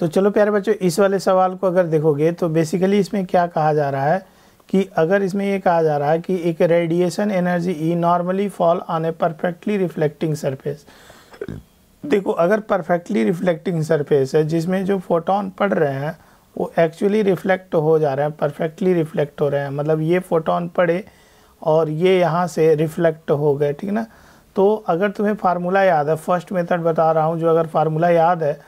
तो चलो प्यारे बच्चों इस वाले सवाल को अगर देखोगे तो बेसिकली इसमें क्या कहा जा रहा है कि अगर इसमें ये कहा जा रहा है कि एक radiation energy E normally fall on a perfectly reflecting surface देखो अगर परफेक्टली रिफ्लेक्टिंग सरफेस है जिसमें जो फोटोन पड़ रहे हैं वो एक्चुअली रिफ्लेक्ट हो जा रहे हैं परफेक्टली रिफ्लेक्ट हो रहे हैं मतलब ये फोटोन पड़े और ये यहाँ से रिफ्लेक्ट हो गए ठीक ना तो अगर तुम्हें फार्मूला याद है फर्स्ट मेथड बता रहा हूँ जो अगर फार्मूला याद है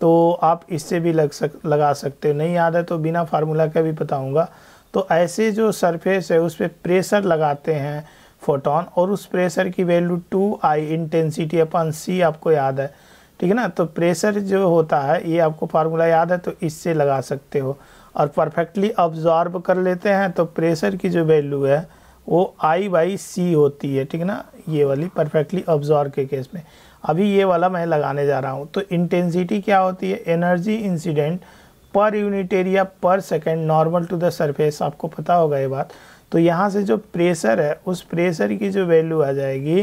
तो आप इससे भी लग सक लगा सकते हो नहीं याद है तो बिना फार्मूला का भी बताऊंगा तो ऐसे जो सरफेस है उस पर प्रेशर लगाते हैं फोटोन और उस प्रेशर की value two I intensity upon C आपको याद है ठीक है ना तो प्रेशर जो होता है ये आपको फार्मूला याद है तो इससे लगा सकते हो और परफेक्टली ऑब्जॉर्ब कर लेते हैं तो प्रेशर की जो वैल्यू है वो आई बाई सी होती है ठीक है ना ये वाली परफेक्टली ऑब्जॉर्व के केस में अभी ये वाला मैं लगाने जा रहा हूँ तो इंटेंसिटी क्या होती है energy incident per unit area per second normal to the surface आपको पता होगा ये बात तो यहाँ से जो प्रेशर है उस प्रेशर की जो वैल्यू आ जाएगी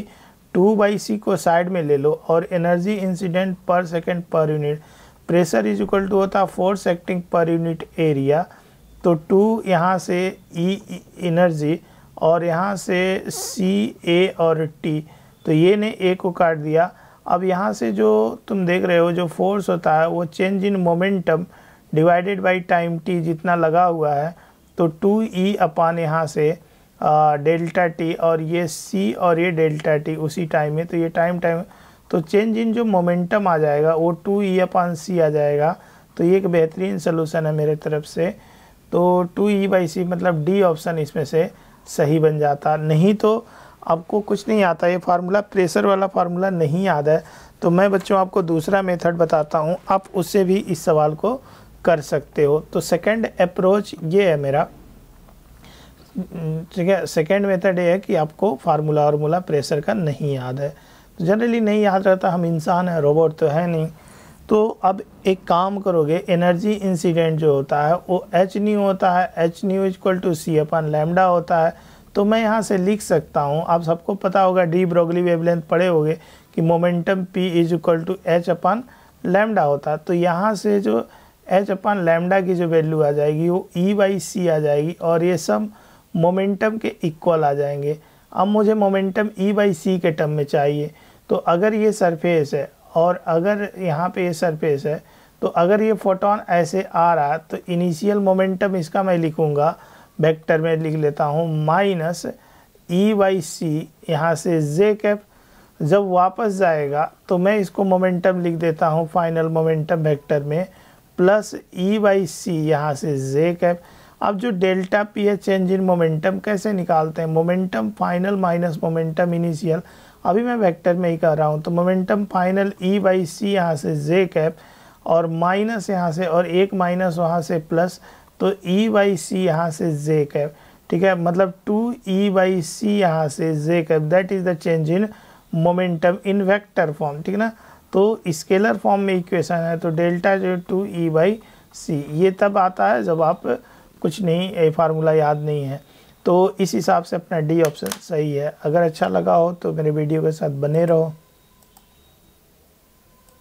टू बाई सी को साइड में ले लो और energy incident per second per unit pressure is equal to होता force acting per unit area तो टू यहाँ से ई एनर्जी e, e और यहाँ से सी ए और टी तो ये ने ए को काट दिया अब यहाँ से जो तुम देख रहे हो जो फोर्स होता है वो change in momentum divided by time T जितना लगा हुआ है तो टू ई e अपान यहाँ से डेल्टा टी और ये सी और ये डेल्टा टी उसी टाइम में तो ये टाइम टाइम तो चेंज इन जो मोमेंटम आ जाएगा वो टू ई e अपान सी आ जाएगा तो ये एक बेहतरीन सोलूसन है मेरे तरफ से तो टू ई बाई सी मतलब डी ऑप्शन इसमें से सही बन जाता नहीं तो आपको कुछ नहीं आता ये फार्मूला प्रेशर वाला फार्मूला नहीं याद है तो मैं बच्चों आपको दूसरा मेथड बताता हूँ आप उससे भी इस सवाल को कर सकते हो तो सेकंड अप्रोच ये है मेरा ठीक है सेकेंड मेथड ये है कि आपको फार्मूला वार्मूला प्रेशर का नहीं याद है तो जनरली नहीं याद रहता हम इंसान हैं रोबोट तो है नहीं तो अब एक काम करोगे एनर्जी इंसिडेंट जो होता है वो एच न्यू होता है H nu equal to C upon lambda होता है तो मैं यहाँ से लिख सकता हूँ आप सबको पता होगा डी ब्रोगली वेवलेंथ पढ़े होंगे कि momentum P is equal to H upon lambda होता है तो यहाँ से जो एच अपन लैमडा की जो वैल्यू आ जाएगी वो ई बाई सी आ जाएगी और ये सब मोमेंटम के इक्वल आ जाएंगे अब मुझे मोमेंटम ई बाई सी के टर्म में चाहिए तो अगर ये सरफेस है और अगर यहाँ पे ये सरफेस है तो अगर ये फोटोन ऐसे आ रहा है तो इनिशियल मोमेंटम इसका मैं लिखूँगा वेक्टर में लिख लेता हूँ माइनस ई वाई सी यहाँ से जे कैप जब वापस जाएगा तो मैं इसको मोमेंटम लिख देता हूँ फाइनल मोमेंटम वेक्टर में प्लस ई वाई सी यहाँ से जे कैप अब जो डेल्टा पी है चेंज इन मोमेंटम कैसे निकालते हैं momentum final minus momentum initial अभी मैं वेक्टर में ही कर रहा हूँ तो momentum final E by C यहाँ से जे कैप और माइनस यहाँ से और एक माइनस वहाँ से प्लस तो ई बाई सी यहाँ से जे कैप ठीक है मतलब टू ई बाई सी यहाँ से J cap that is the change in momentum in vector form ठीक ना तो स्केलर फॉर्म में इक्वेशन है तो डेल्टा जो टू ई बाई सी ये तब आता है जब आप कुछ नहीं फार्मूला याद नहीं है तो इस हिसाब से अपना डी ऑप्शन सही है अगर अच्छा लगा हो तो मेरे वीडियो के साथ बने रहो